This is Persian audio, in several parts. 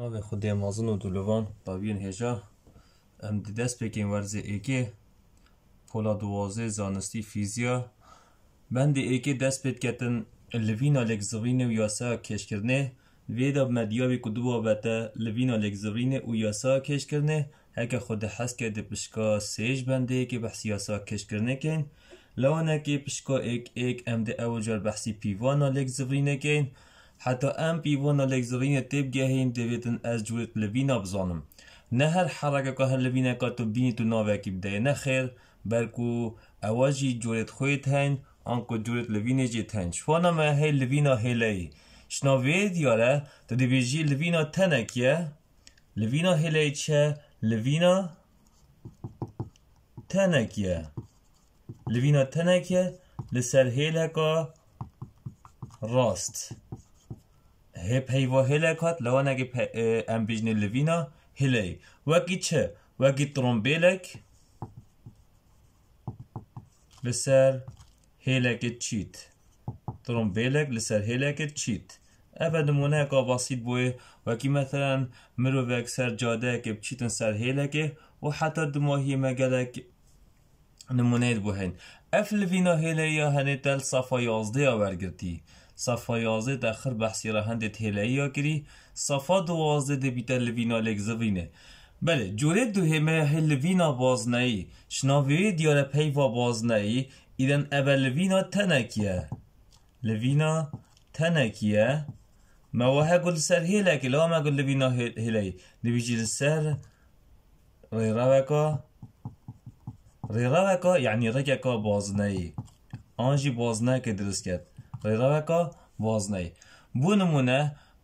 Navê Xwedê Mezin û Dûlevan dawiyên hêja em di destpêkên werzê êkê pola duwazê zanistî fîzya bendê êkê dest pê diketin Livîna Lêkzirînê û yasaya kêşkirinê vê de medyawê ku diwabete Livîna Lêkzirînê û yasaya kêşkirinê heke xwe di hezkê de pişka sêj bendeyekê behsî yasaya kêşkirinê kêyn li wanekê pişka êk êk em dê ew car behsî pîvana Lêkzirînê kêyn حتی ام پیوانا لگزوین تیب گیه هیم از جورت قلوینا بزانم نه هر حرکه که هر لوینه تو بینی تو ناوه که بده نه خیر بلکو اواجی جوریت خوی تهن آنکو جوریت لوینه جی شوانا ما هی لوینه هی لی شنا وید یاره تا دی بیجی لوینه تنه که لوینه هی چه لوینه تنه که لوینه تنه که لسر راست پیوا هلا کات لوان اگه ام بیجن لوینا هلی وگی چه وگی ترومبیلک لسر چیت چیت ترومبیلک لسر هلاک چیت ابد بسیط بسیط و کی مثلا مروفک سر که بتشیت سر هلاک وحتی دماهی مگلک نمونات بوهن افل فینا یا هنتل صفا یازده ورگرتی صفحه 11 در خر بحثی را هند تهلایی یا کری صفحه 12 ده بیتر لوینا لگزوینه بله جوره هی لبینا بازنهی شناوی دیاره پیوا بازنهی ایدن اول لوینا تنکیه لوینا تنکیه ما وها گل سر هیلک لو ما قل لبینا ری روکا ری یعنی یعنی رکا بازنهی آنجی بازنه که درست کرد بو نمونه غیرەکە بۆزنەی بوو نمونە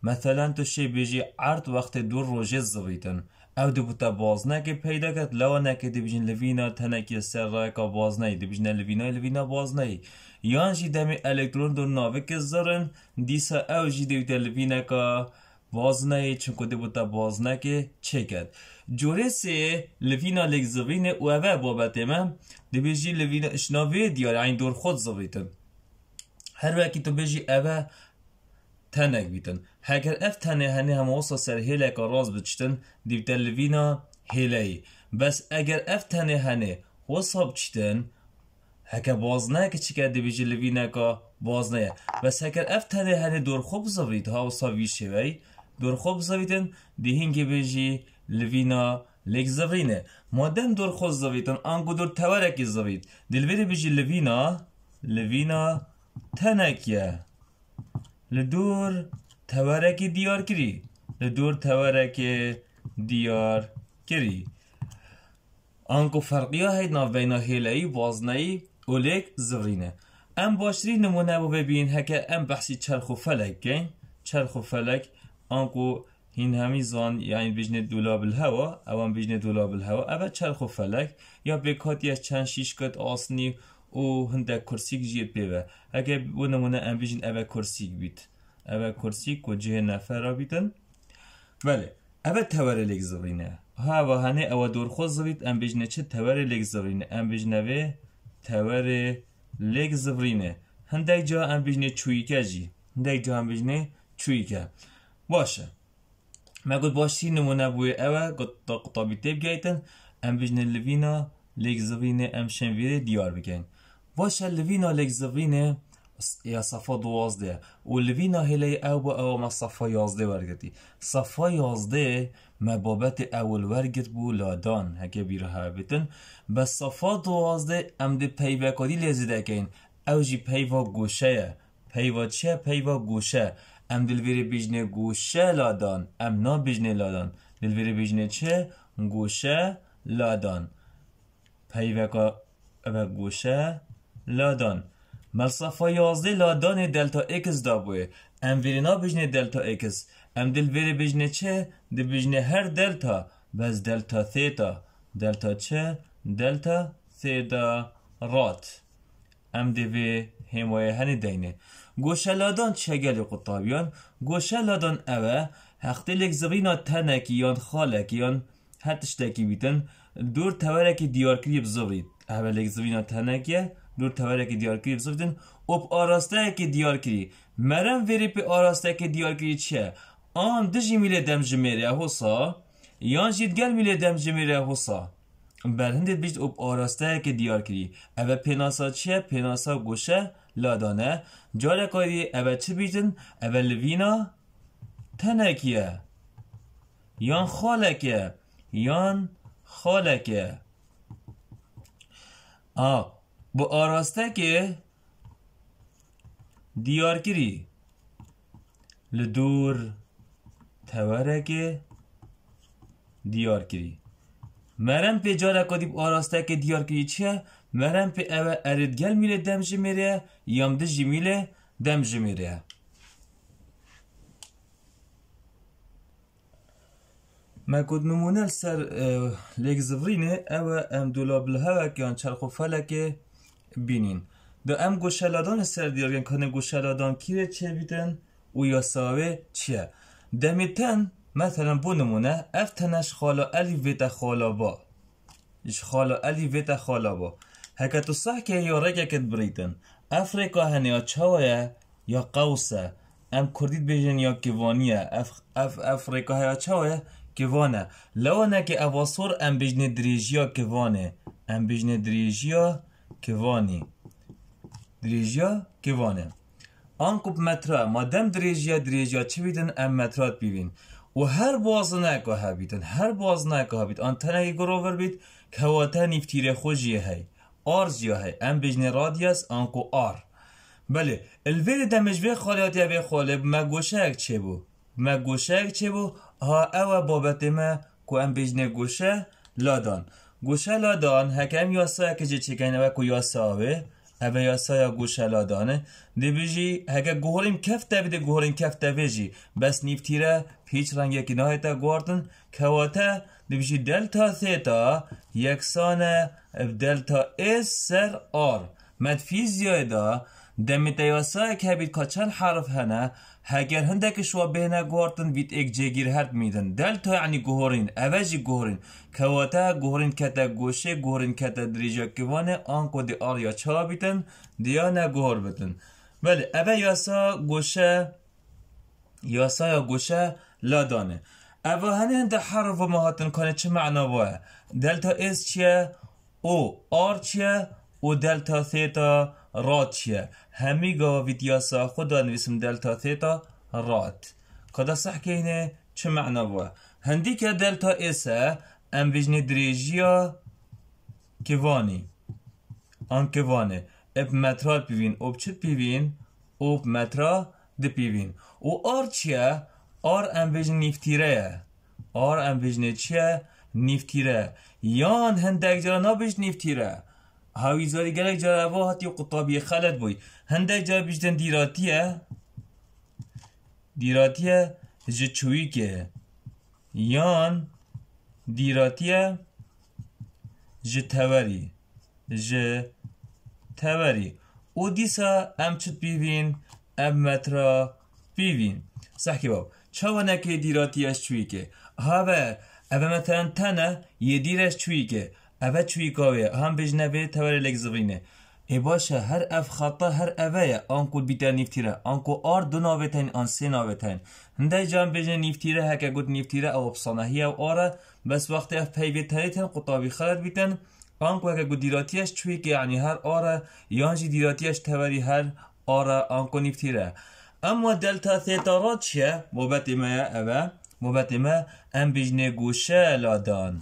مەثلەن تووشی بێژی ئارد وەختی دوور ڕۆژێ زڕیتن ئەو دەبتە بۆزنەکی لوینا لەوەنەکە دەبژین لەڤینە تەنەکی سەرڕێکە بۆزنەی لوینا لەڤینە لەڤینە بۆزنەی یانژی دمی الکترون دو زرن دیسا ناوێکی زڕن دیسە باز دەویتە که چه چونکو جوری سی لوینا جۆرە زوینه او او بابت ئەوە بابەتێمە دەبێژی لوینا شناوێ دیار این دور خود زویتن. هر وقتی تو بیجی اوه تنگ بیتن تنه هنی هم وصا سر هیلی که راز بچتن دیو تلوینا هیلی بس اگر اف تنه هنی وصا بچتن که دی هەکە بازنایکە چیکە دەبیژی لڤینەکە بازنەیە دور خوب ئەف تەنێ هەنێ دۆرخۆ بزەویت هاوساوی خوب دۆرخۆ دی دیهینگی بیجی لڤینا لێک زەڕینێ دور خوب زویدن انگو دور تورکی زوید دیل بیجی لوینا لوینا تنکیه لدور تورک دیار کری لدور تورک دیار کری ئەنکو فەرقیە هەیت ناڤینە هێلایی بازنایی اولیک زورینه ام باشری نمونه بۆ ببین هکه ام بحثی چرخ و فەلەکگەین چرخ و فلک آنکو هین همی زان یعنی بجنه دولاب الهوا اوان بجنه دولاب الهوا ئەە چرخ و فلک یا از چند شیشکت کت او هنده کرسی جی پی و اگه بو نمونه ام بیجن اوه کرسی بیت اوه کرسی کو جه نفر را بیتن ولی اوه تاوری لیک زوینه ها و هنه اوه دور خود زوید ام چه تاوری لیک زوینه ام بیجن اوه تاوری زوینه هنده جا ام بیجن که جی هنده جا ام بیجن که باشه ما گود باشی نمونه بوی اوه گود تا قطابی تیب گیتن ام بیجن لبینا زوینه ام ویره دیار بکنی Vaša Levina lek zavine یا صفا دوازده و لوینا هلی او با او ما صفا یازده ورگتی صفا یازده ما بابت اول ورگت بو لادان هکه بیره بتن بس صفا دوازده ام دی پیوکاری لیزیده کن او جی پیوا گوشه پیوا چه پیوا گوشه ام دلویری بیجنه گوشه لادان ام نا بیجنه لادان دلویری بیجنه چه گوشه لادان پیوکا و گوشه لادان ملصفا یازده لادان دلتا اکس دا بوه ام ویرینا بجنه دلتا اکس ام دل ویری بجنه چه دی بجنه هر دلتا بس دلتا ثیتا دلتا چه دلتا ثیتا رات ام دی وی هموی هنی دینه گوشه لادان چگلی قطابیان گوشه لادان اوه لک زڕینا تەنێکی یان یان هتشتکی بیتن دور تورکی دیارکری بزڕیت اوه لک زوینە تنکیه. دور که دیار کری بسفتن اوب آراسته که دیار کری مرم وری پی آراسته که دیار کری چه آن دجی میله دم جمیره حسا یان جید گل میله دم جمیره حسا بر بیشت اوب آراسته که دیار کری او پیناسا چه پیناسا گوشه لادانه جاره کاری او چه بیشتن او لوینا تنکیه یان خالکه یان خالکه آه با دیار دیارگیری لدور دیار دیارگیری مرم پی جارا کدیب دیار دیارکی چیه؟ مرم پی اوه اردگل میل دمجه میره دجی جمیله دمجه میره ما کود نمونه سر لیک اوه ام دولاب آن چرخ و فلکه بینین دا ام گوشلادان سردیار کنه گوشلادان کیه چه بیدن او یا ساوه چیه دمیتن مثلا بو نمونه اف تنش خالا علی ویتا خالا با اش علی ویتا خالا با هکه تو صح یا رگه کت هنیا چاوه یا قوسه ام کردید بیجن یا کیوانیه اف, اف افریقا هیا چاوه کیوانه لونه که اواصور ام بیجن دریجیا کیوانه ام بیجن دریجیا کیوانی Dirêjiya kevan e. متره metra madem dirêjiya dirêjiya ام bîdin em metrat و هر بازنک هبیت هر بازنک هبیت آن تنه گروور بیت کواتن افتیره خوشی هی آرز یا هی ام بجن رادیاس آنکو آر بله الویر دمج به خالیات خالب به خالی مگوشک چه بو مگوشک چه بود؟ ها اوا بابت ما که ام بجن گوشه لادان Guşeladağın hekem yasa ekeci یاسا u yasa یاسا یا یاسایا گوشلادانه دی بیجی هگه گوهرین کف دوی دی گوهرین کف دوی بس نیفتیره پیچ رنگ یکی نایتا گواردن کواتا دی بیجی دلتا ثیتا یکسانه دلتا اس سر آر مد فیزیای دا دمی دیاسا که بید کچن حرف هنه هگر هنده که شوا بهنه گوارتن بید ایک جگیر هرد میدن دل تا یعنی گوهرین اوجی گوهرین که گوهرین کتا گوشه گوهرین کتا دریجا کیوانه آن کو دی یا چا دیا گوهر بدن بله اوه یاسا گوشه یاسا یا گوشه لادانه اوه هنه هنده حرف و مهاتن کنه چه معنا باه دلتا اس چیه او آر چیه و دلتا ثیتا رات چیه همی گاوا ویدیاسا خود نویسم دلتا ثیتا راد کدا صح که اینه چه معنا بوا هندی که دلتا ایسا ام ویجنی دریجیا کیوانی آن کیوانه اب مترال پیوین اب چه پیوین اب مترا دی پیوین و آر چیه آر ام ویجنی نیفتیره آر ام ویجنی چیه نیفتیره یان هندک جرا نبیش نیفتیره هاوی زاری گلی جرابا هاتی قطابی خلد بوی هنده جا بیشتن دیراتی ها دیراتی ها جه چوی که یان دیراتی ها جه توری جه توری او دیسا ام چود بیوین ام مترا بیوین صحکی باب چه نکه دیراتی هاش چوی که ها به او مثلا تنه یه دیرش چوی که اوه چوی کاوه هم بج نبه تور لگزوینه ای باشه هر اف خطا هر اوه آنکو بیتا نیفتیره آنکو آر دو ناوتن آن سه ناوتن هنده جان بجه نیفتیره هکه گود نیفتیره او بصانهی او آره بس وقت اف پیوی تریتن قطابی خرد بیتن آنکو هکه گود دیراتیش چوی که یعنی هر آره یانجی دیراتیش تولی هر آره آنکو نیفتیره اما دلتا ثیتا را چیه؟ بابت ما اوه بابت ما ام لادان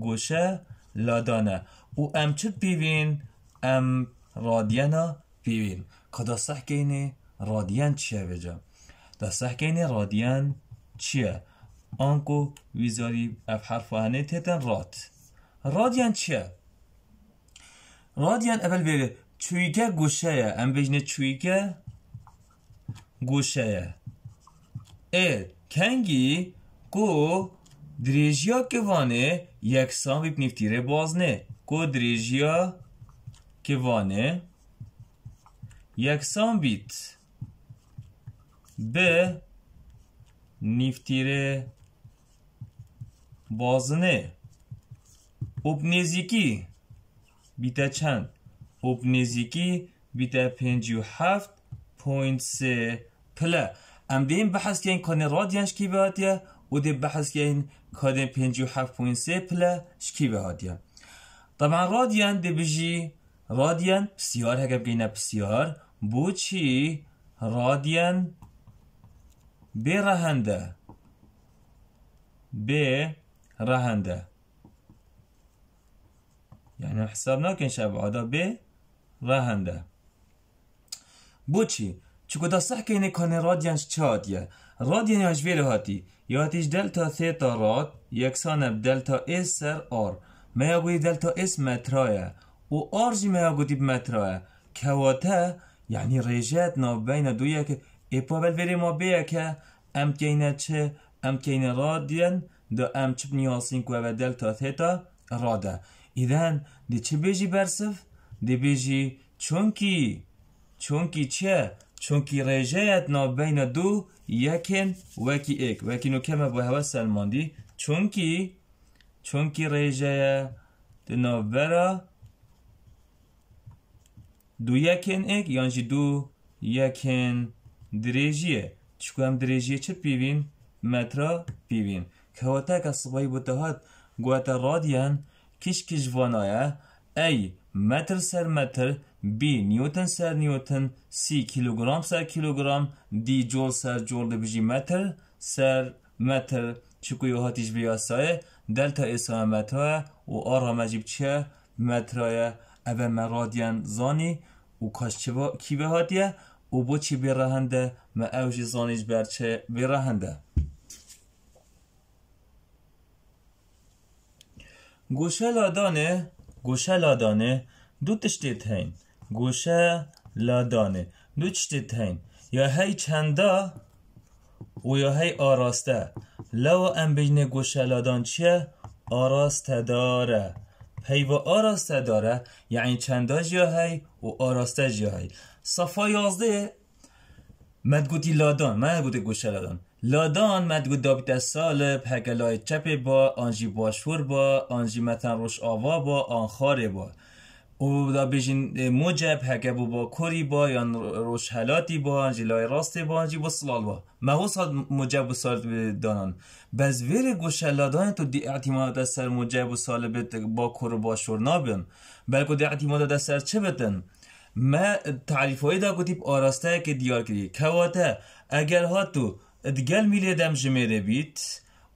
گوشه لادانە و ئەم که دا ئەم ڕادیەنە رادیان چیه چیه دا چیاێجە سحکین رادیان چیه آنکو ویزاری ئەف راد رادیان چیه رادیان اول ڕادیان چویگه گوشه یه ام بجنه چویگه گوشه یه ای کنگی گو دریجیا که وانه یکسان بیپنیفتیره بازنه کو دریجیا که وانه یکسان بیت به نیفتیره بازنه اوبنزیکی بیتا چند اوبنزیکی بیتا پنجی و هفت پوینت سه پله ام دیم بحث کن کنه رادیانش کی باتیه ود بحث كاين كادن بينجي وحف بوين سي بلا شكي بهاديا طبعا راديان دي بجي راديان بسيار هكا بقينا رادیان بوشی رادیان برهنده برهنده یعنی حساب نکن شب عدا به راهنده. بوچی چکو دا صح که اینه کانه رادیانش چه هاتیه رادیان هاش هاتی یادیش دلتا ثیتا راد یکسانه دلتا اس سر آر ما یگوی دلتا اس مترایه و آر جی ما یگودی مترایه کواته یعنی رجات ناب بین دو یک ای وری ما بیا که ام کینه چه ام کینه رادین دا ام چپ نیاسین که و دلتا ثیتا راده ایدن دی چه بیجی برسف؟ دی بیجی چونکی چونکی چه؟ چونکی رجایت بین دو یکن وکی ایک وکی کمه به هوا سلماندی چونکی چونکی تنها برا دو یکن ایک یعنی دو یکن دریجیه چکو هم دریجیه چه پیوین مترا پیوین که هوا تک از صبایی بوده هات رادیان کش کش وانایه ای متر سر متر بی نیوتن سر نیوتن سی کیلوگرم سر کیلوگرم دی جول سر جول دی بجی متر سر متر چکوی هاتیش بیاسای دلتا اسا متر و آر مجیب چه مترای اوه مرادیان زانی و کاش چه با... کی به هاتیه و با چی برهنده ما اوشی زانیش برچه برهنده گوشه لادانه گوشه لادانه دو تشتید هین گوشه لادانه دو تشتید هین یا هی چندا و یا هی آراسته لو ام گوشه لادان چیه آراسته داره پی و آراسته داره یعنی چنداج یا هی و آراسته یا هی صفا یازده مدگوتی لادان لادان گوشه لادان لادان مدگو دابیت سال پگلای چپی با آنجی باشور با آنجی متن روش آوا با آنخاره با او دا بیشین موجب هگه با کوری با یا روش حلاتی با آنجی لای راست با آنجی با سلال با مهو ساد موجب و سال دانان بز ویر گوش لادان تو دی اعتماد سر موجب و بیت با کور و باشور نابین بلکه دی اعتماد سر چه بتن ما تعریف های دا کتیب آراسته که دیار کردی کواته اگر ها تو دگل میل دم جمیره بیت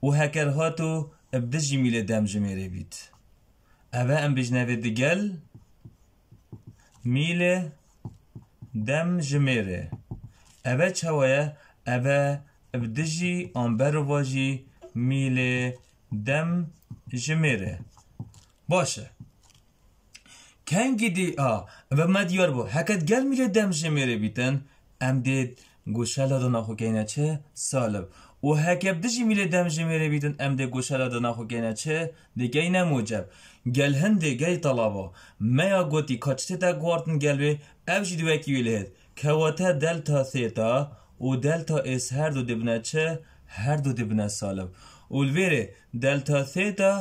و هکر هاتو بدجی میله دم جمیره بیت اوه ام بجنوه دگل میل دم جمیره اوه چوایه اوه بدجی آنبر واجی میله دم جمیره باشه کنگی دی آ و مد دیار بو هکت گل میل دم جمیره بیتن ام دید گوشل آدن آخو گینه چه سالب او هکب دجی میره دم جمیره بیدن ام ده گوشل آدن آخو گینه چه دیگه اینه موجب گل هن دیگه ای طلابا میا گوتی کچته تا گوارتن گل بی او جی دوکی کواتا دلتا ثیتا او دلتا اس هر دو دبنه چه هر دو دبنه سالب اولویره دلتا ثیتا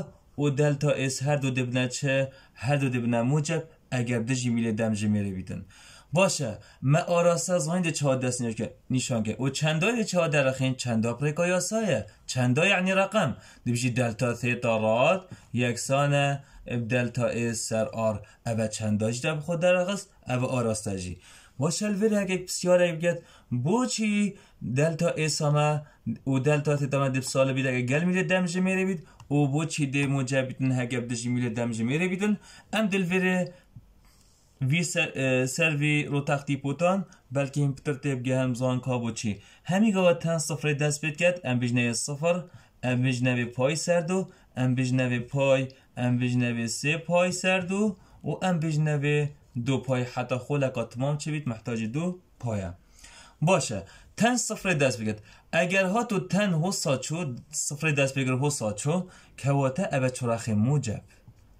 او دلتا اس هر دو دبنه چه هر دو دبنه موجب اگر دجی میره دم جمیره بیدن باشه ما آراسته از چه چهار دست نیشان که او چندای چهار درخین چندا چند چندا یعنی رقم دبیشی دلتا تیتا راد یکسانه دلتا ای سر آر او چنداش دب خود درخست او آراسته جی باشه الویر یک بسیار بگید بو چی دلتا ای سامه او دلتا تیتا ما دب سال بید اگه گل میده دمجه میره بید او بو چی دی موجه بیدن هگه دمجه میره بیدن ام دلویره وی سر, وی رو تختی پوتان بلکه این پتر تیب گه هم زان کابو چی همی گوه تن صفر دست بید کد ام بجنه صفر ام بجنه پای سردو ام بجنه پای ام بجنه سه پای سردو و ام بجنه دو پای حتی خولکا تمام چه بید محتاج دو پایه. باشه تن صفر دست بگید اگر ها تو تن هو ساچو صفر دست بگیر هو ساچو واته ابه چراخ موجب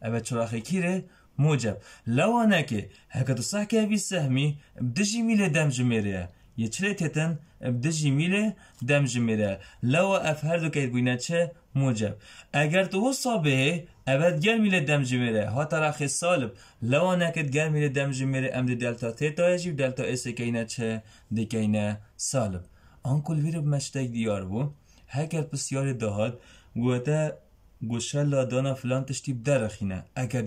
ابه چراخ کیره موجب لو انا كي هكا تصح كي ابي سهمي بدجي ميل دام جميريا يتشري تيتن بدجي ميل دام جميريا لو افهردو كي بوينات تش موجب اگر تو صابه ابد گل میله دم جمیره ها ترخی سالب لوا نکت جل میله دم جمیره ام دی دلتا تیتا ایجیب دلتا اس که اینه چه دی که اینه سالب آن کل ویره بمشتک دیار بو هکر پس یار دهاد گوته گوشه لادانا فلان تشتیب درخینه اگر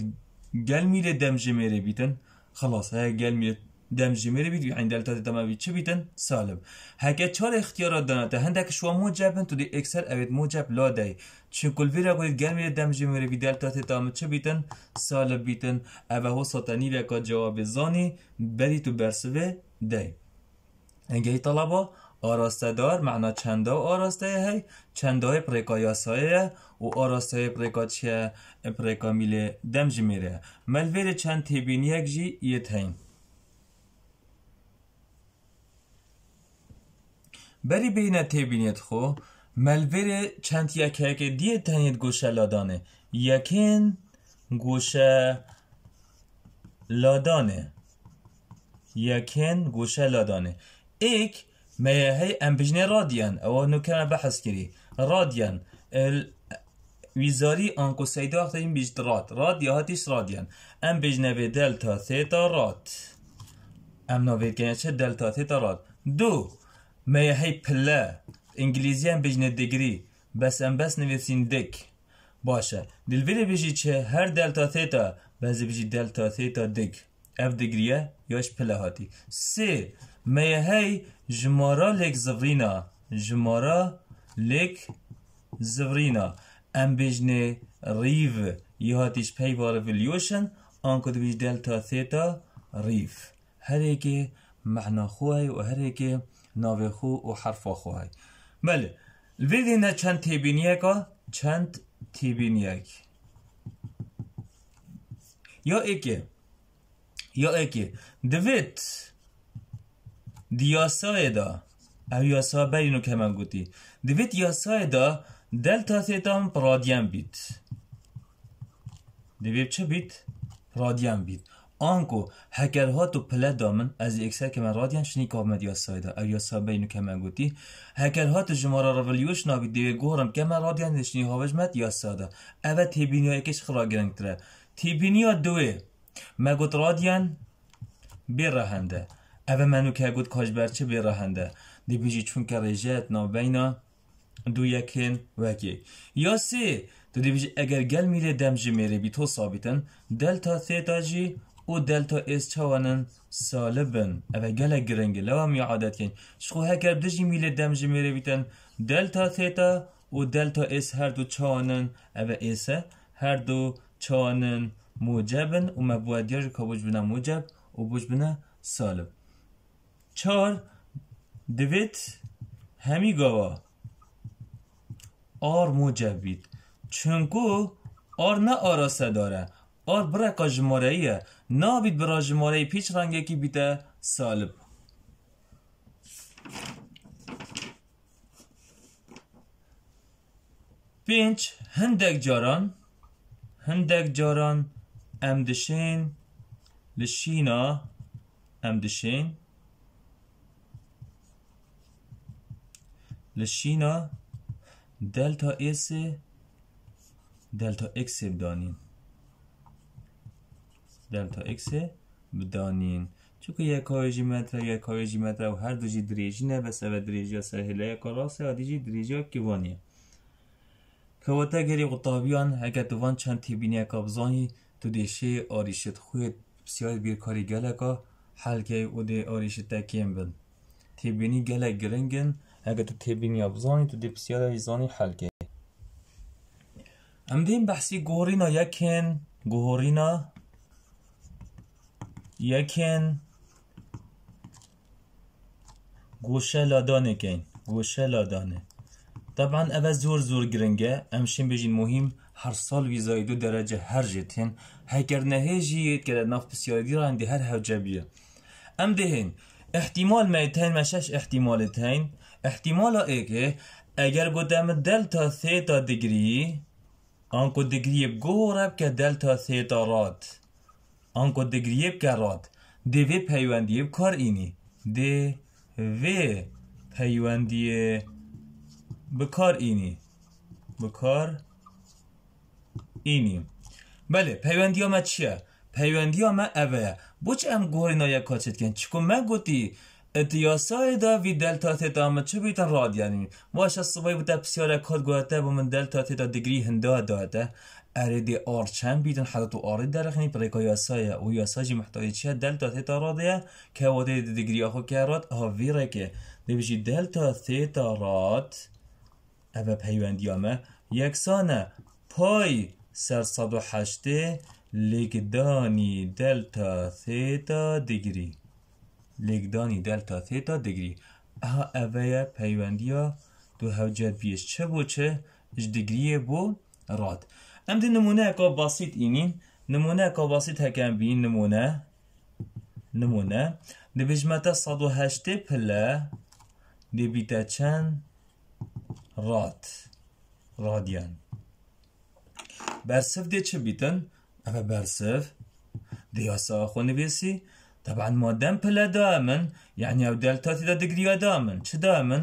دم demcemere بیتن خلاص ها gelmiyle دمجمیری بیت عند دلتا چه تشبیتن سالم هکا چهار اختیارات دانات هندک شو موجبند تو دی اکسل اویت موجب لا دای چون کل فیرا قول گرمی دمجمیری بی دلتا تمام تشبیتن سالم بیتن اوه هو ساتنی لک جواب زنی بدی تو برسوه دای انگهی طلبه دار معنا چنده و آراسته هی چنده های پریکا و آراسته های پریکا چه پریکا میل دم میره ملویر چند تیبین یک جی یه تین بری بینه تیبینیت خو ملویر چند یک که دیه تنید گوشه لادانه یکین گوشه لادانه یکین گوشه لادانه ایک ما هي ام بجني راديان او نو كان بحث كري راديان ال ويزاري انكو وقتا این بیجد بجد رات راديا هاتيش راديان ام بجنوه دلتا ثيتا رات ام نو نوید کنه چه دلتا ثيتا رات دو ما هي بلا انجليزي ام بجنه دگری بس ام بس نویسین دک باشه دلویره بجي چه هر دلتا ثيتا بعضی بجي دلتا ثيتا دك اف دگریه یاش پله هاتی سه هی جمارا لک زورینا جمارا لک زورینا ام بجنه ریو یه هاتیش پی بار ویلیوشن آن کد دلتا ثیتا ریف هر یکی معنا خواهی و هر یکی ناو خو و حرف خواهی بله الویدی نه چند تیبین یکا چند تیبین یک یا ایکی یا ایکی دوید دیاسا ادا او یاسا برینو که من گوتی دوید یاسا ادا دلتا تیتام پرادیم بید دوید چه بید؟ پرادیم بید آنکو هکر ها تو پله دامن از اکسر که من رادیان شنی که آمد یاسا سایده او یاسا که من گوتی هکر ها تو جمارا رولیوش نابید دوید گورم که من رادیان شنی ها مد یاسا ساده او تیبینی ها اکش خرا گرنگ تره تیبینی ها دوه مگوت رادیان رهنده اوه منو که گود کاش برچه بیراهنده دی بیجی چون که رجت نابینا دو یکین وکی یا سی تو دی بیجی اگر گل میره دم میری بی تو ثابتن دلتا ثیتا جی او دلتا ایس چوانن سالبن اوه گل گرنگی لوام یا عادت کن شخو هکر دجی میله دم جمیره بیتن دلتا ثیتا و دلتا ایس هر دو چوانن او ایسه هر دو چوانن موجبن و مبودیار که بوجبنه موجب و بوجبنه سالب چار دویت همی گوا آر مجبید چونکو آر نه آراسته داره آر برکا کاجماره ایه نابید برا جماره پیچ رنگه کی بیته سالب پنج هندک جاران هندک جاران امدشین لشینا امدشین لشینا دلتا اس دلتا اکس بدانیم دلتا اکس بدانین چون که یک های متر یک های متر و هر دو جی دریجی نبسه و دریجی سر هلا یک راسه و دیجی دریجی کیوانیه که وقتا گری قطابیان اگر دوان چند تیبینی کابزانی تو دیشه آریشت خوید بسیار کاری گلکا حل که او دی آریشت تکیم بند تیبینی گلک گرنگن اگه تو تبینی ابزانی تو دی بسیار ایزانی حلقه ام دیم بحثی گورینا یکن گورینا یکن گوشه لادانه کن گوشه لادانه طبعا اوه زور زور گرنگه امشین بجین مهم هر سال ویزای دو درجه هر جتین هکر نهی جید که ناف هر را امدهن هر هجبیه ام دهین احتمال مشش احتمال تین احتمال ای که اگر گودم دلتا ثیتا دگری آنکو دگریب گورب که دلتا ثیتا راد آنکو دگریب که راد دوی پیوندیب کار اینی دوی پیوندی بکار اینی بکار اینی بله پیوندی ما چیه؟ پیوندی ما اوه بوچ ام گوهی نایه کاچت کن چکو من گوتی دیاسای دا وی دلتا ثیتا همه چه بیتا راد یعنی واشا صبای بودا پسیار کد گوهتا با من دلتا ثیتا دگری هندا داده اره دی آر چند بیتن حدا تو آره درخنی برای که یاسای و یاسای جی محتاجی چه دلتا ثیتا راد یه که واده دی آخو که راد ها وی را که دلتا ثیتا راد اوه پیوان دیامه یکسانه پای سر صد و حشته لگدانی دلتا تیتا دگری لگدانی دلتا تیتا دگری اها اوه پیوندی ها دو هوجت بیش چه بو چه اش دگریه بو راد ام دی نمونه اکا باسیت اینین نمونه اکا باسیت هکم بین نمونه نمونه دی بجمتا صد و هشته پله دی بیتا چند راد رادیان برسف دی چه بیتن؟ اما برسف دی ها ساخو نویسی؟ طبعا مادام بلا دائما یعنی یعنی او دلتا ثیتا دجری یا دائما چه دائما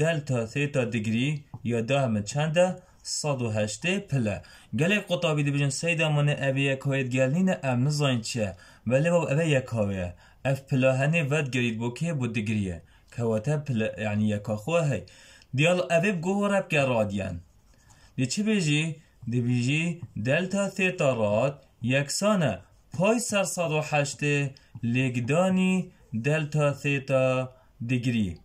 دلتا ثیتا دجری یا دائما چنده صد و هشته پله گلی قطابی دی بجن سیدامانه من اوی یک هایت گلنین ام نزاین چه ولی با اوی یک هایه اف هنه ود گرید بو که بود دگریه واتا پلا یعنی یکا خواه هی دیال اوی بگو رب که دی چه بیجی؟ دی بجی دلتا تیتا راد یکسانه پای سر صد و هشته لگدانی دلتا ثیتا دگری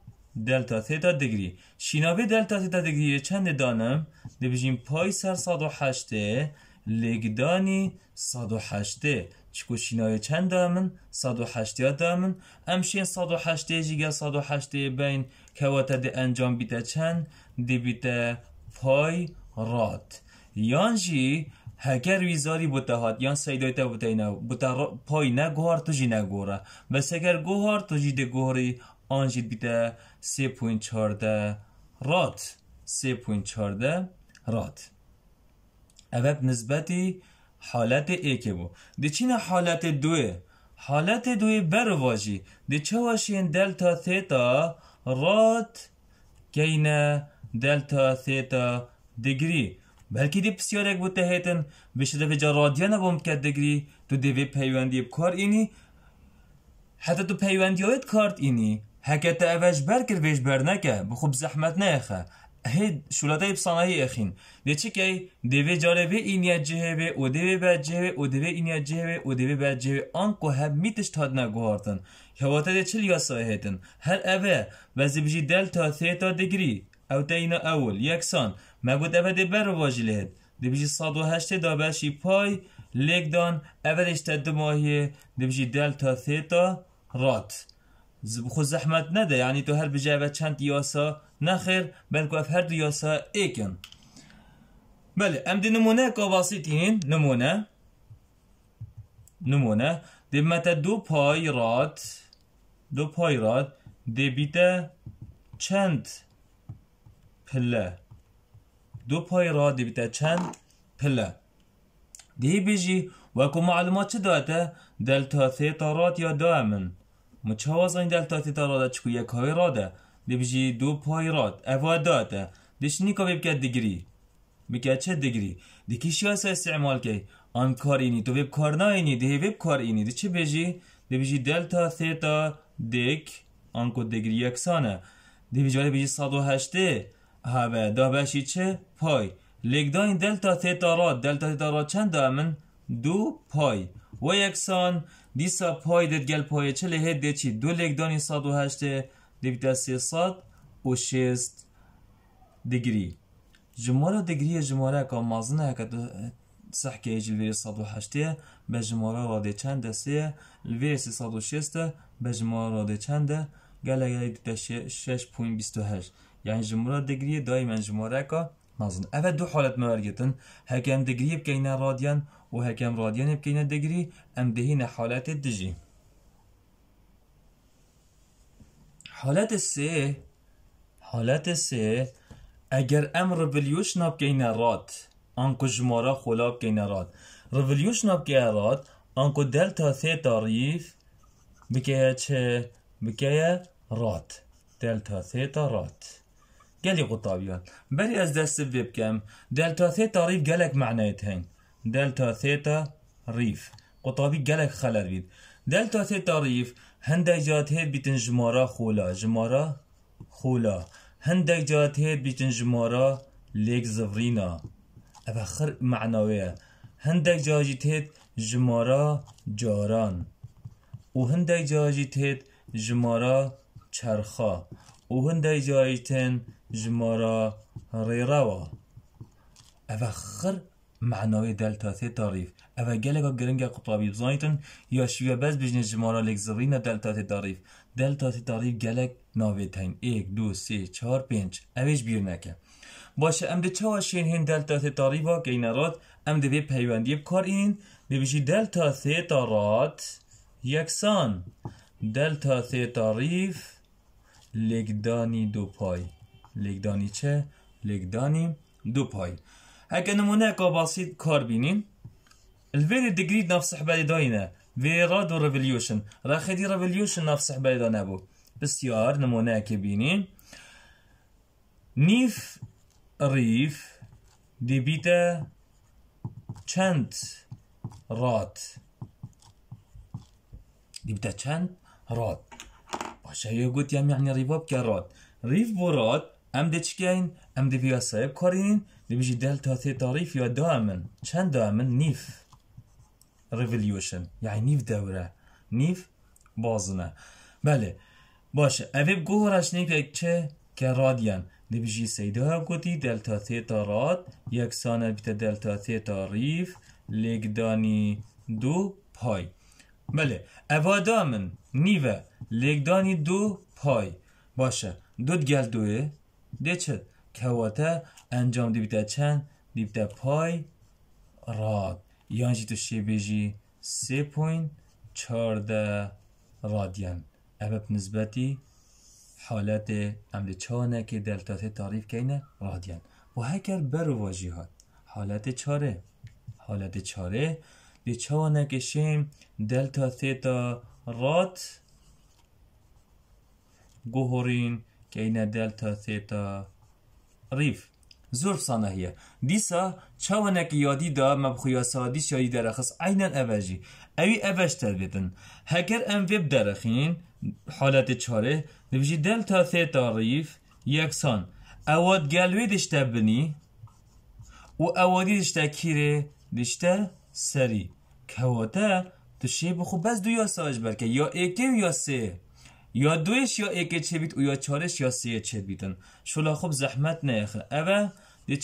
دلتا ثیتا دگری شینابه دلتا ثیتا دگری چند دانم دبیجیم پای سر صد و حشته لگدانی صد و حشته چکو شینای چند دامن صد و حشته دامن امشین صد و حشته جیگه صد و حشته بین کواتا ده انجام بیتا چند دبیتا پای رات یانجی هکر ویزاری بوده هات یان سیدای تا بوده اینا بوده پای نه گوهر توجی نه گوره بس اگر گوهر توجی ده گوهری آنجید بیده سی پوین چارده رات سی پوین چارده رات اوید نسبتی حالت ایکه بو دی چین حالت دوه حالت دوه بر واجی دی چه واشین دلتا ثیتا رات کین دلتا ثیتا دگری بلکی دی هیتن بشه هێتن جا رادیانە بۆم کات دگری، تو دیوی پیوندی بکار اینی حتی تو هایت کارت اینی ئینی هەکەتە ئەڤش بەرکرد بر نکه بخوب زەحمەت نەخە هێ شولەتای بسانایی دیوی دەچکەی دەوێ جارەێ ئینیا دیوی و جهه بەجێوێ و دەوێ ئینیا جێوێ و به بەجێوێ ئەنکو هب میتش تاد نەگوهاتن هەواتە دی چل یاسا هێتن هر اوه وزی بجی دل تا سێ تا اول. او ئەو دەینە ئەول یەکسان لید دی بجی لێت و 1970 دا بەشی پای دان. دو ماهی دی بجی دل تا رات. زحمت نده یعنی یعنی تو هر بجای و چند یاسا اف هر دو یاسا ایکن بله ام دی نمونه نمونە نمونه نمونه. دی دمەتە دو پای رات دو پای رات. ڕات دەبیتە چند پله دو پای را دبیتا چند پله دی بیجی وکو معلومات چه داته دلتا تیتا رات یا دائمن این دلتا تیتا رادا چکو یک های راده دی بیجی دو پای راد اوا داته دیش که بکرد دیگری میگه چه دیگری دیکی شیاس استعمال که آن کار اینی تو ویب کار نه اینی دی ویب کار اینی دی چه بیجی دی بیجی دلتا تیتا دیک آن کو دیگری یکسانه دی بیجی بیجی صد و هشته هبه دا بشی چه پای لگداین دلتا تیتا را دلتا تیتا را چند دامن؟ دو پای و یکسان دیسا پای گل پای چه لحه ده چی دو لگدانی صد و هشته دیبتا سی صد و شیست دگری جماره دگری جماره که مازنه هکت ساد و الفیری به جمال را رادی چند سیه و سی به جمال را رادی چند گل قال دی شش بیست و هشت يعني جمهور دقيقة دائما جمهورك مازن أفا دو حالة مهرجتن هكام دقري بكينا راديان وهكام راديان بكينا دقري أم دهينا حالات الدجي حالات السي حالات السي اگر ام ناب بكينا راد انكو جمهورا خلا بكينا راد ريفوليوشن بكينا راد انكو دلتا ثيتا ريف بكيا چه بكيا راد دلتا ثيتا راد گەلی قوتابیان بەری از دست بێ بکەم دەلتا تێتا ڕیف گەلێک معنایت هەین دەلتا تێتا ڕیف قوتابی گەلێک خەلەر بیت دەلتا تێتا ڕیف هەندێک جات هێ بیتن جمارا خولا جمارا خولا هەندێک جات هێ بیتن جمارا لێک زڤرینا ئەە خر معناوەیە هەندێک جاجی جمارا جاران و هەندێک جاجی جمارا چرخا و هەندێک جایتن جمارة ريراوا اوه خر معنای دلتا تعریف اوه گلگا گرنگ قطابی بزانیتن یا شویه بز بجن جمارا لگزرین دلتا تعریف دلتا تعریف گلگ ناویتین ایک دو سه چهار پنج اویش بیر نکه باشه ام ده چه شین هین دلتا تعریف ها که رات ام ده به پیوندی بکار این ده بشی دلتا تارات یکسان دلتا تعریف لگدانی دو پای دانی دو پای دووپۆی نمونه نمونە کۆباسییت کار بینین الفيري ديجري نفس حبالي داينا في رادو ريفوليوشن راخدي ريفوليوشن نفس حبالي دانا بو نمونه نمونا كبينين نيف ريف دي بيتا تشانت رات دي بيتا تشانت رات باشا يقول قلت يعني ريباب كرات ريف بورات ام دی چکین ام دی بیا سایب کارین دی بیجی دلتا تی تاریف یا دامن چند دامن؟ نیف ریولیوشن یعنی نیف دوره نیف بازنه بله باشه اویب گورش نیف یک چه که رادیان دی بیجی سیده ها گوتی دلتا تی تارات سانه بیت دلتا تی تعریف لگدانی دو پای بله اوا دامن نیوه لگدانی دو پای باشه دوت گل دوه که کواته انجام دیبتا چند دیبتا پای راد یانجی تو شی بیجی سه پوین چارده رادیان اب نسبتی حالت امده چانه که دلتا تعریف کنه رادیان و هکر برو واجی هات حالت چاره حالت چاره دی چانه که شیم دلتا تیتا راد گوهرین Gaina دلتا ثیتا ریف دیسا سانه هەیە دیسا یادی یادیدا مەبخویا سادی شایی دەرەخص ئاینەن اوی ئەوی تر دەبێتن هکر ام ویب درخین حالت چاره دبجی دلتا ثیتا ریف یکسان اواد گلوی دشته بنی و دشتا دیشتە کیرێ سری سەری تو شی بخو بس دو یا ساژ برکه یا ئێکێ یا سه یا دویش یا یک چه بیت و یا چارش یا سه چه بیتن شلا خوب زحمت نیخه اوه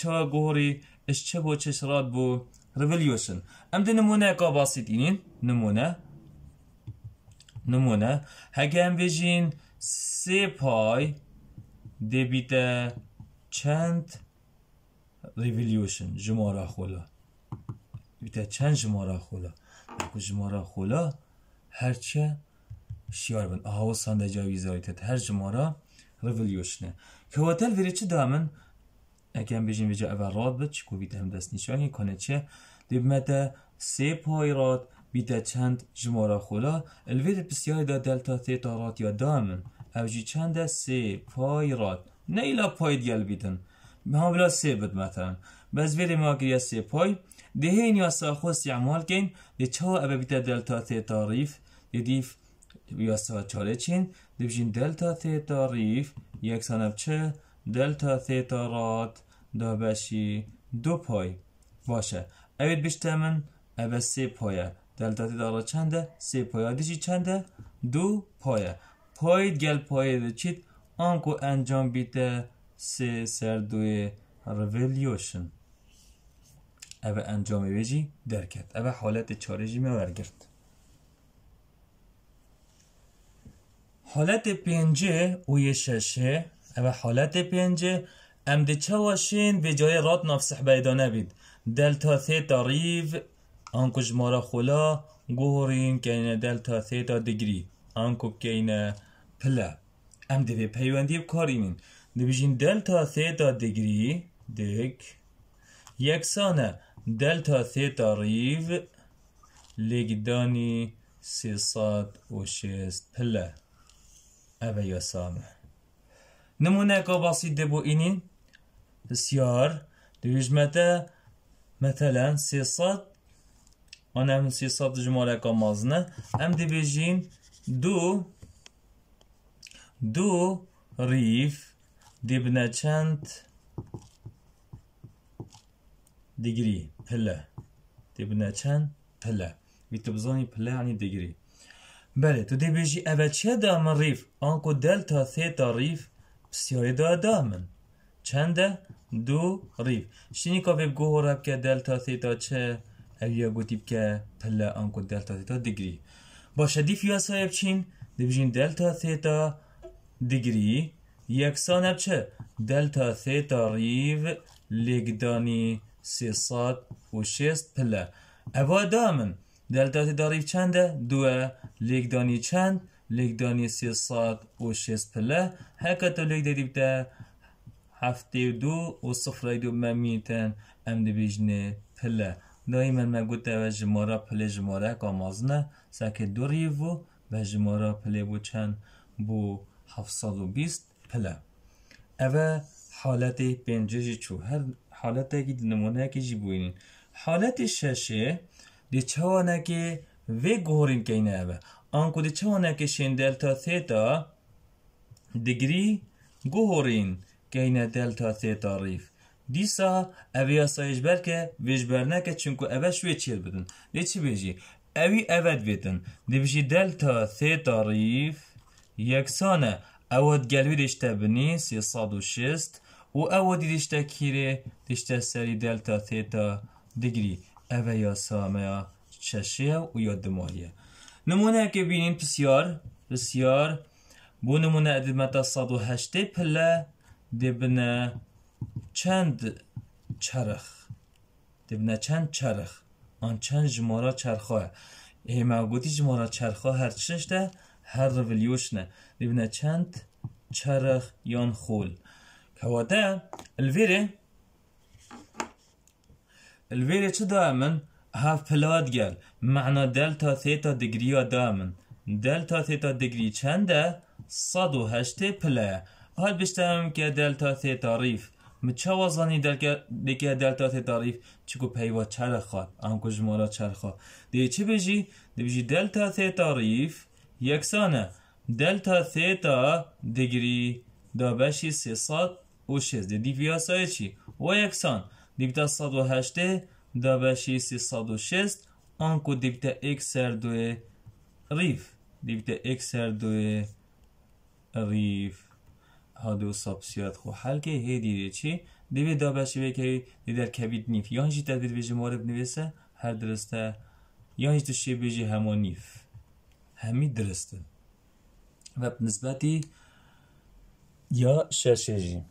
ها گوری اش چه بو چش راد بو ریولیوشن ام ده نمونه که باسید اینین نمونه نمونه هگه ام بجین سه پای ده بیت چند ریولیوشن جماره خولا بیت چند جماره خولا بگو جماره خولا هرچه شیار şiar bin تا هر caviz ayıtet her cumara revolutione. ویری دامن؟ دامن اگم بجیم ویجا اول راد بچ چکو بیده هم دست نشانی کنه چه مده سی پای راد بیده چند جمارا خولا الویر بسیاری دا دلتا تیتا راد یا دامن او جی چند سی پای راد نه ایلا پای دیل بیدن ما بلا سی بد مثلا بس ویری ما گریا سی پای دهین یا ساخو عمل کن دی چه او بیت دلتا تیتا ریف دیف چین. چالچین دبجین دلتا تیتا ریف یک چه دلتا تیتا رات دا بشی دو پای باشه اوید بیشتر من او سه پایه دلتا تیتا رات چنده سه پایه دیجی چنده دو پایه پاید گل پایه چید آنکو انجام بیته سه سر دوی رویلیوشن اوه انجام ویژی درکت اوه حالت چارجی میورگرد حالت پنجه اوی ششه و حالت پنجه چه واشین به جای رات نفسح بایدانه نبید دلتا ثیتا ریو آنکو جمارا خلا گوهرین که دلتا ثیتا دگری آنکو که پلا ام دوی پیوندی کارینین دو بیشین دلتا ثیتا دگری دک یکسانه دلتا ثیتا ریو لگدانی سی و شست پله ئەبە یاسامە نمونەکە باسی دەبوو ئینین بسیار دوژمەتە مثلەن سێسەد ئەم سێسەد ژمارەکە مازنە ئەم دەبێژین دوو دوو ریف دبنە چەند دیگری پلە دبنە چەند پلە ویتە بزانی پلە عنی دیگری بله تو دی بیجی اوه چه دامن ریف آنکو دل تا ریف بسیاری دا دامن چنده دو ریف شینی که ویب گوه رب که دل تا چه او یا گوتیب که پله آنکو دل تا دگری باشه دی فیا سایب چین دی بیجین دل تا دگری یکسان اب چه دل تا تا ریف لگدانی سیصد و شیست پله اوه دامن دلتات داری چنده؟ دوه دانی چند؟ لیگدانی سی ساعت و شیست پله هکه تو لیگ دیدیب بده هفته دو و صفر دو ممیتن ام دی بیجنه پله من ما گوت و جمارا پله جمارا کامازنه سکه دو ریو و جمارا پله بو چند بو بیست پله اوه حالت پنجه چو هر حالت اگه نمونه که جی بوینین حالت ششه دی چوانا که وی گورین که اینه اوه آنکو دی چوانا که شین دلتا ثیتا دیگری گورین که اینه دلتا ثیتا ریف دیسا اوی آسایش بر که ویش بر نکه چونکو اوه شوی چیل بدن دی چی بیجی اوی اود بیتن دی بیجی دلتا ثیتا ریف یکسانه اوت گلوی دیشته بنی سی صاد و شست و اوت دیشته کیره دیشته سری دلتا ثیتا دیگری یا یا چشه و یا دماهیه نمونه که بینین بسیار بسیار بو نمونه ادمت صد و هشته پله دبنه چند چرخ دبنه چند چرخ آن چند جمارا چرخه ای گوتی جمارا چرخه هر چشته هر رولیوش نه دبنه چند چرخ یان خول واده الویره الویره چه دامن؟ هاف بلاد گل معنا دلتا ثیتا دگری ها دامن دلتا ثیتا دگری چنده صد و هشت پلاه حال بیشترم که دلتا ثیتا ریف وزانی دکه دلتا ثیتا ریف چکو پیوا چرخواد هم کج مالا چرخا دی چی بجی؟ دی دلتا ثیتا ریف یکسانه دلتا ثیتا دگری دا سی صد و شیز دی فیاسای چی و یکسان 18 108 به 6 306 آن کو دیبته یک سر دو ریف دیبته یک سر دو ریف ها دو سابسیات خو حل که هی دیده چی دیوی دا بشی که دیدر کبید نیف یان جی تدبیر بیجی مارب نویسه هر درسته یان جی تشی بیجی همان نیف همی درسته و نسبتی یا ششجیم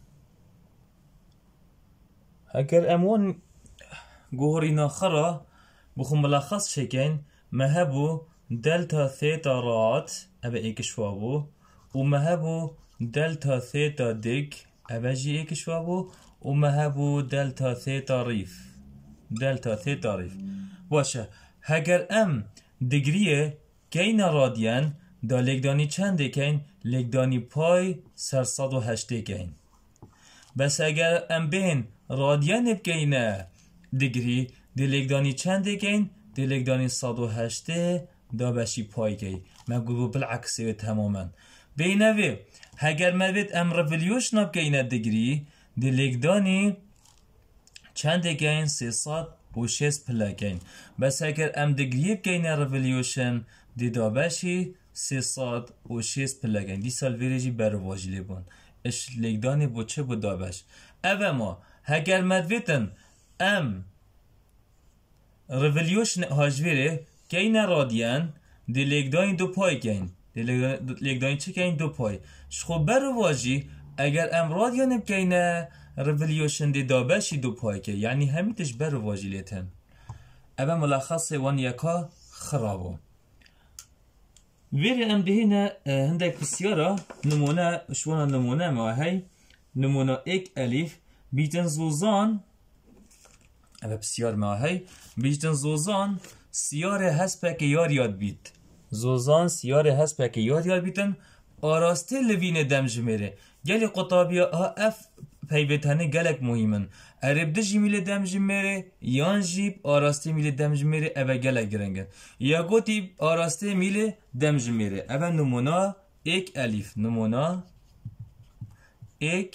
اگر امون گوهری بخۆم بخون ملخص ملخص مهبو دلتا ثیتا رات ئەبە ئێکشوا بوو و مهبو دلتا ثیتا دک دیک جی ئێکشوا و مهبو دلتا ثیتا ریف دلتا ثیتا ریف باشه هگر ام دگریه کین رادیان رادیان دا چند چەندێکین لگدانی پای و هشته هەشتێکین بس اگر ام بین رادیان بگینه دیگری دلگدانی چند گین دلگدانی هشت دا بشی پای کی مگو بالعکسی تماما بینوی هگر مبید امر ام نب گینه دیگری دلگدانی چند سی صد و 6 پلاکین بس هگر ام دگریب گینه رولیوشن دی دا بشی صد و شش پلاکین دی سال ویرجی برواجی لیبون اش لگدانی بو چه بو بش اوه ما ام ئەم ڕڤلیۆشن هاژێرێ کەینە ڕادیان دی لێکداین دو پایکەین لێکداین چکەین دو پای شخۆ بەرواژی ئەگەر ئەم ڕادیانە بکەینە ڕڤلیۆشن دی دابەشی دو پایکە یعنی هەمیتش بەرواژی لێتن ئەبە ملخص وان یەکا خراوە وێری ئەم دهێنە اه، هەندێک پرسیارە شوانا شوانە ما ماهەی نمونە ئێک ئەلیف بیتن زوزان و بسیار ماهی بیتن زوزان سیار هست پک یار یاد بیت زوزان سیار هست پک یار یاد بیتن آراسته لوین دم جمیره گل قطابی ها اف پیوتنه گلک مهمن عرب ده جمیل دم جمیره یان جیب آراسته میل دم جمیره او گلک گرنگن یا گوتی آراسته میل دم جمیره او نمونا ایک الیف نمونا ایک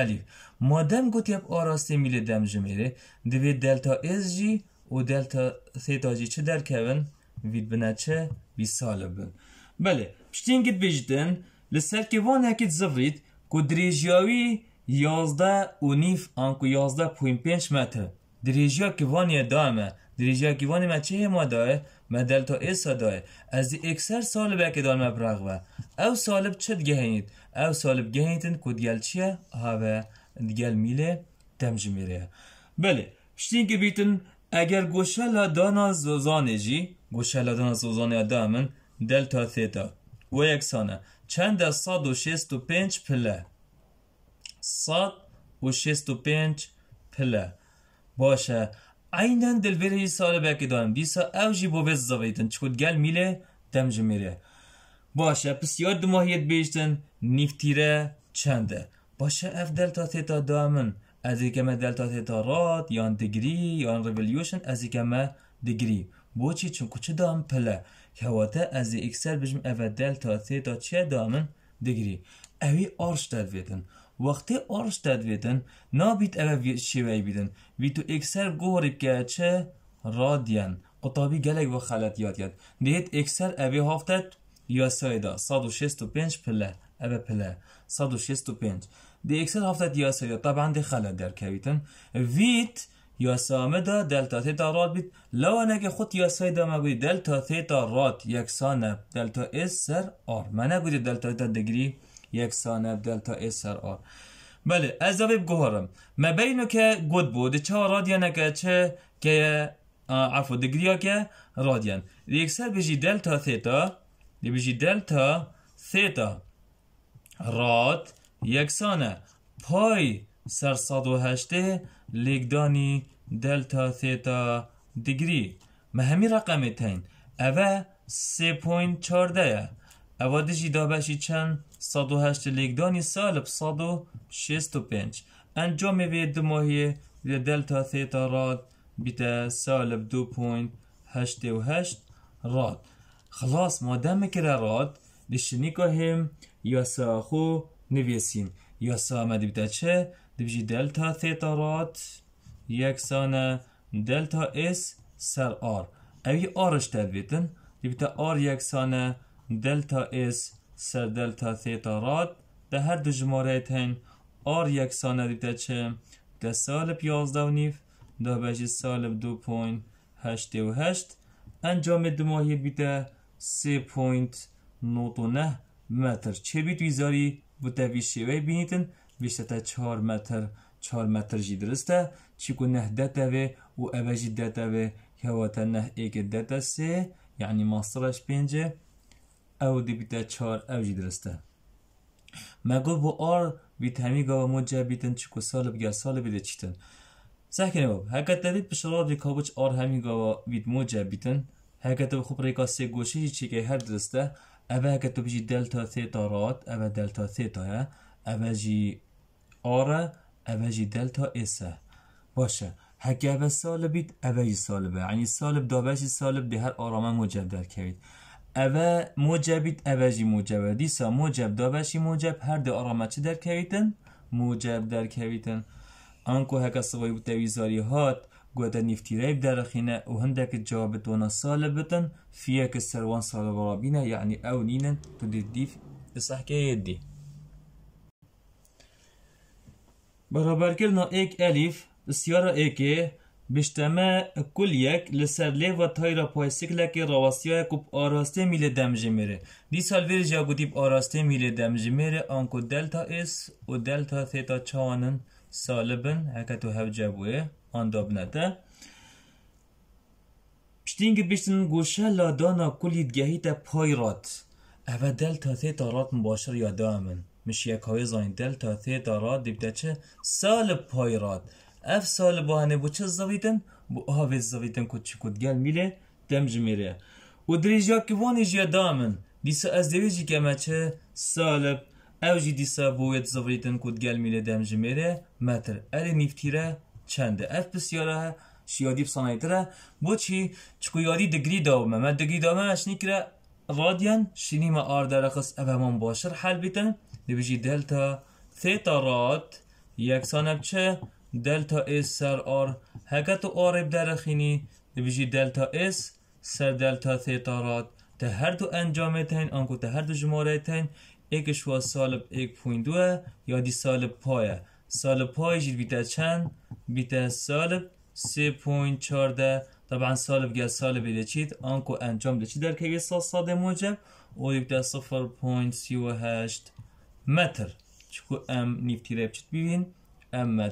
الیف مادام یب آراسته میلی دم جمهوری دوی دلتا از جی و دلتا ثیتا جی چه در کون وید بنا چه بی سال بله پشتین گید بجدن لسر که وان هکیت زفرید که دریجیاوی یازده و نیف آنکو یازده پوین پینش متر دریجیا که وانی دامه دریجیا که وانی ما چه ما داره؟ ما دلتا ایسا از اکثر سالب که دارمه براغوه او سالب چه گهینید او سالب گهینیدن که دیل چیه دیگر میله تمجم میره بله شتین که بیتن اگر گوشل دانا زوزانه جی گوشل دانا زوزانه دامن دلتا ثیتا و یکسانه چند صد و شست و پنج پله صد و شست و پنج پله باشه عینن دلبری سال بکی دارم او جی بو بز زویتن چکود گل میله دمج میره باشه پس یاد دو بیشتن نیفتیره چنده باشه اف دلتا تیتا دامن از ما دلتا تیتا راد یا دگری یا ریولیوشن از ما دگری بوچی چون کچه دام پله وقتی از اکسل بجم اف دلتا تیتا چه دامن دگری اوی آرش داد وقتی آرش داد ویدن نابید اوی شیوه بیدن وی تو اکسل گوری که چه رادیان قطابی گلگ و خلط یاد یاد دید اکسل اوی هافتت یا سایده 165 پله اوه پله 165 دی اکسل هفته یا yasa طبعا دی خلل در ویت یا سامه دا دلتا تیتا راد بید لو که خود یا سای دا مگوی دلتا تیتا یک یکسانه دلتا اس سر آر ما نگوید دلتا تیتا دگری یکسانه دلتا اس سر آر بله از دابی گوهرم ما بینو که گود بود چه یا نکه چه که عفو ها که رادیان دی اکسل بجی دلتا تیتا دی بجی دلتا تیتا راد یکسان پای سر صد و هشته لگدانی دلتا ثیتا دیگری مهمی رقم تین اوه سی پوینت چارده یه اوه دابشی چند صد و هشت لگدانی سالب صد و شیست و پنج انجام به دو ماهی دلتا ثیتا راد بیتا سالب دو پوینت هشت و هشت راد خلاص ما دم کرا راد دشنی که هم یا ساخو نویسیم یا سامه دیبتا چه دیبجی دلتا ثیتا رات یک سانه دلتا اس سر آر اوی آرش تدویتن دیبتا آر یک سانه دلتا اس سر دلتا ثیتا رات ده هر دو جماره تن آر یک یکسانه دیبتا چه ده سال یازده و نیف ده بجی سال دو پوین هشت و هشت انجام دو ماهی بیده سه پوینت نوت و نه متر چه بیت ویزاری بوده ویشی وی بینیتن ویشتا تا چهار متر چهار متر جی درسته چی کو نه دتا و او اوجی دتا و هوا تا نه ایک دتا سه یعنی ماسترش پینجه او دی بیتا چهار اوجی درسته مگو بو آر بیت همی گاو مجا بیتن چی کو سال بگر سال بیده چیتن سه کنه باب هکا تا دید پشراب دی کابوچ آر همی گاو بیت مجا بیتن هکا تا بخوب ریکا گوشی چی که هر درسته اوه اگه تو دلتا ثتا رات دلتا ثتا ها جی آره جی دلتا اسه باشه هکه سالب سالبید اوه جی سالبه یعنی سالب دابش سالب به هر آرامه موجب در کرید اوه موجبید اوه جی موجبه دیسا موجب دابش موجب هر ده آرامه چه در موجب در کریدن آنکو هکه سوایی بود دویزاری هات گوێدە نیفتیرای دەرەخینە و هەندێکت جوابتۆنە ساە بتن فیەکە سەروان ساە بەڕابینە یعنی ئەو نینن تدیف سەحکەیەدی بەڕەبەرکردنا ئێک ئەلیف سیارە ئێکێ بشتەمە کولیەک لەسەر لێڤ تایرە پایسیکلێکی ڕاوەستیایە کوپ ئاراستێ میلە دەمژمێرە دیسال وێژیا گوتیب ئاراستێ میلە دەمژمێرە ئەنکو دەلتا ئس و دەلتا تێتا چاوانن سالبن هەکەت و هەبجە بووە آندابنده پشتینگ بیشتن گوشه لادانا کلید تا پای رات اوه دل تا تی تارات مباشر یاده همین مش یک های زاین دلتا تا تی تارات چه سال پای رات اف سال بهانه بو چه زویدن بو آوه زویدن کد چی کد گل میله دم جمیره و دریجا که وانیج یاده دامن. دیسا از دویجی که چه سال او جی دیسا بوید زویدن کد گل میله دم جمیره متر اری نیفتیره چند اف بسیاره شیادی ایتره بو چی چکو یادی دگری داومه من دگری داومه اش نیکره رادیان شنیم آر درخص ابهمان باشر حل بیتن دبیجی دلتا ثیتا راد یکسانه چه دلتا اس سر آر هکت آر بدرخینی دبیجی دلتا اس سر دلتا ثیتا راد ته هر دو انجامه تین آنکو ته هر دو جماره تین ایکش سالب ایک پوین یادی سالب پایه سال پایش بیده چند بیت سال سی پوینت چارده طبعا سالب سال بیده چید آنکو انجام چی در که سال ساده موجب او بیت صفر پوینت سی و هشت متر چکو ام نیفتی ریب چید بیوین ام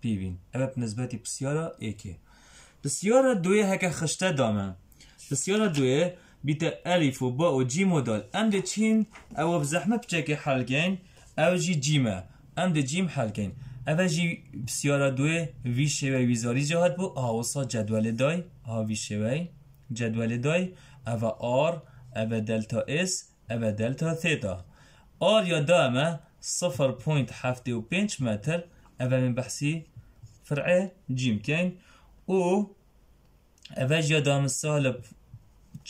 بیوین او نسبتی بسیارا ایکه بسیارا دوی هکه خشته دامه بسیارا دوی بیت الیف و با و جیم و دال ام ده چین او بزحمه بچه که حلگین او جی جیمه ام د جیم کن. اوه جی بسیارا دوی وی شوی ویزاری جاهد بو آوسا جدول دای آوی شوی جدول دای اوه آر اوه دلتا اس اوه دلتا ثیتا. آر یا اما صفر پوینت هفته و پنج متر اوه من بحثی فرعه جیم کن. او اوه جی دام سال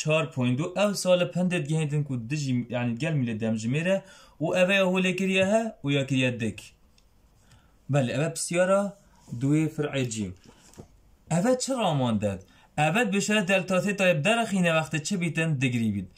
چار پویندو او سال پندت گهیدن که دجی یعنی گل میلدم جمیره و اوه هوله کریه ها و یا کریه دک بل اوه بسیارا دوی فرع جیم اوه چرا ماندد؟ اوه بشه دلتا تی تایب درخینه وقت چه بیتن دگری بید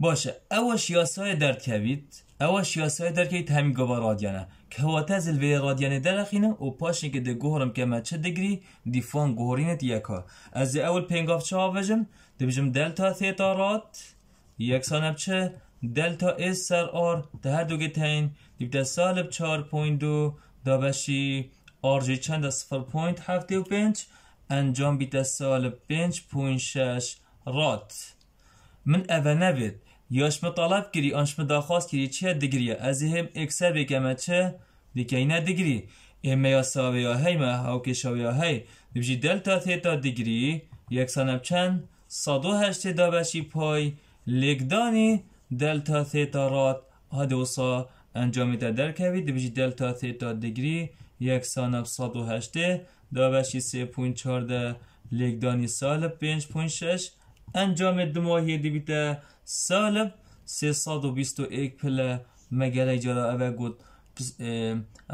باشه اوه شیاسای درد بید اوه شیاسای درد که همین گوه رادیانه که هواته از الوی رادیانه درخینه و پاشین که ده گوهرم که ما چه دگری دیفان گوهرینت یکا از اول پینگاف چه ها بجم؟ دبجم دلتا تی تارات یک چه دلتا اس سر آر در دو دیب دیبتا سالب چار پویند دو دا بشی آر جی چند از سفر پویند هفت و پنج انجام ده سالب پنج پویند شش رات من اوه نوید یاش مطالب کری آنش مداخواست کری چه دگریه از هم اکسر بکمه چه دیگه اینه دگری اما یا ساوه یا هی ما هاو کشاوه یا هی دبجی دلتا تیتا دگری یک سانب چند سادو هشت دا بشی پای لگدانی دلتا ثیتا رات هذه وصا انجام در کوید بجی دلتا ثیتا دگری یک اف ساد و هشته دا بشی سی پوین چارده لگدانی سالب پینج پوین شش انجام ماهی دی بیتا سالب سی ساد و بیست و ایک پله مگره اجارا اوه گود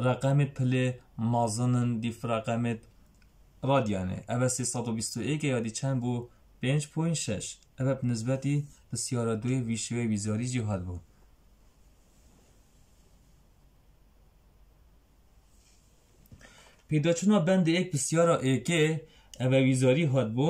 رقمت پله مازنن دیف رقمت رادیانه اوه سی ساد و بیست و ایک یادی چند بو پینج پوین شش به نسبتی به دوی ویشوی ویزاری جهاد بود ها بند یک بسیار ایکه او ویزاری هاد بو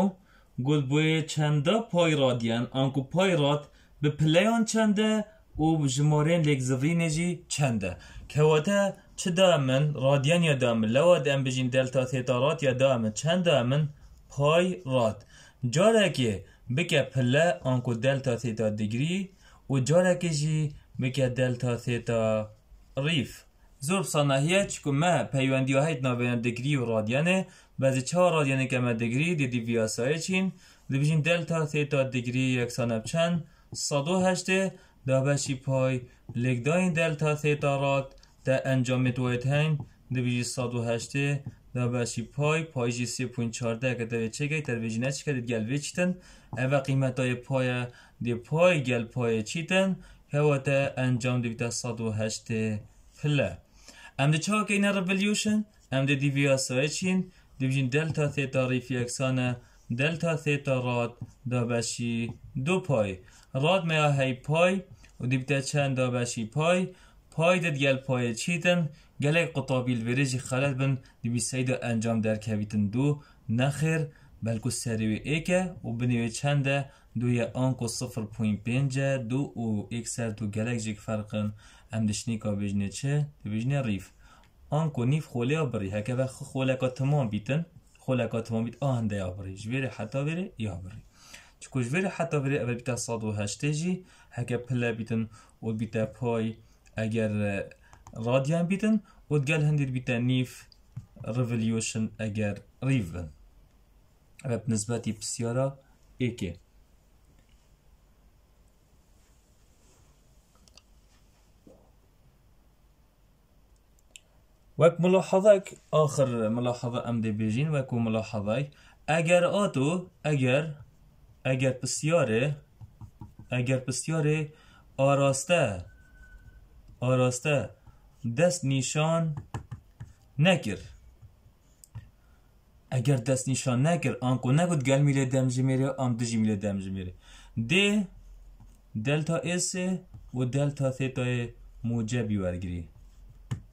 گل بوی چنده پای رادیان آنکو پای راد به پلیان چنده او لیک لگزورین جی چنده که واتا چه دامن رادیان یا دامن لواد ام بجین دلتا تیتارات یا دامن چند دامن پای راد جاره که بکه پله آنکو دلتا تیتا دیگری و جاره که جی بکه دلتا تیتا ریف زور صناهیه چکو ما پیوندی هایت نابین دگری و رادیانه بعضی چه رادیانه که ما دگری دیدی سایه چین دی بیشین دلتا تیتا دیگری یک سانب چند صدو هشته دا بشی پای لگداین دلتا تیتا راد دا انجام دویت هنگ دی بیشی صدو هشته پای پای، Pi g چارده که دوی چه گی تر جنه چی کردید گل وی چیتن اوه قیمت های پای دی پای گل پای چیتن هوا تا انجام و 108 پله ام دی چه ها که این ریولیوشن ام دی دیوی آسای چین دیویجین دلتا تیتا ریفی اکسانه دلتا تیتا راد دابشی دو پای راد میا هی پای و دیبتا چند دابشی پای پای دید گل پای چیتن gelek qutabil verici xalet bin انجام درکه derkevitin دو نخیر بلکو سریوی ایکه و بنوی چنده دوی آنکو صفر پوین پینجه دو و ایک سر تو گلک جیک فرقن ام دشنیکا بجنه چه دو بجنه ریف آنکو نیف خوله آبری هکه وقت خوله که تمام بیتن خوله که تمام بیت آهنده آبری حتا بری جویره حتا بره اول بیتا صاد و هکه و بیتا پای اگر راديان بيتن وتقال هندير بيتا نيف ريفوليوشن اجر ريفن بالنسبة تي بسيارة ايكي وك ملاحظك آخر ملاحظة أم دي بيجين وك ملاحظك أجر اوتو أجر أجر بسيارة أجر بسيارة آراسته آراسته دست نیشان نکر اگر دست نیشان نکر آنکو نگود گل میله دمجی میره آم دجی میله دمجی میره د دلتا اس و دلتا ثیتا موجه ورگیری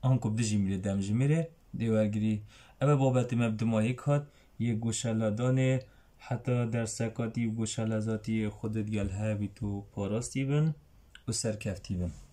آنکو بدجی میله دمجی میره دی ورگیری اما بابت مبدمایی کاد یه گوشلدان حتی در سکاتی و گوشلزاتی خودت گل هبی تو پاراستی بن و سرکفتی بن